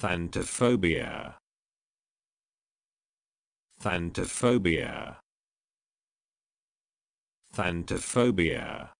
Thantophobia. Thantophobia. Thantophobia.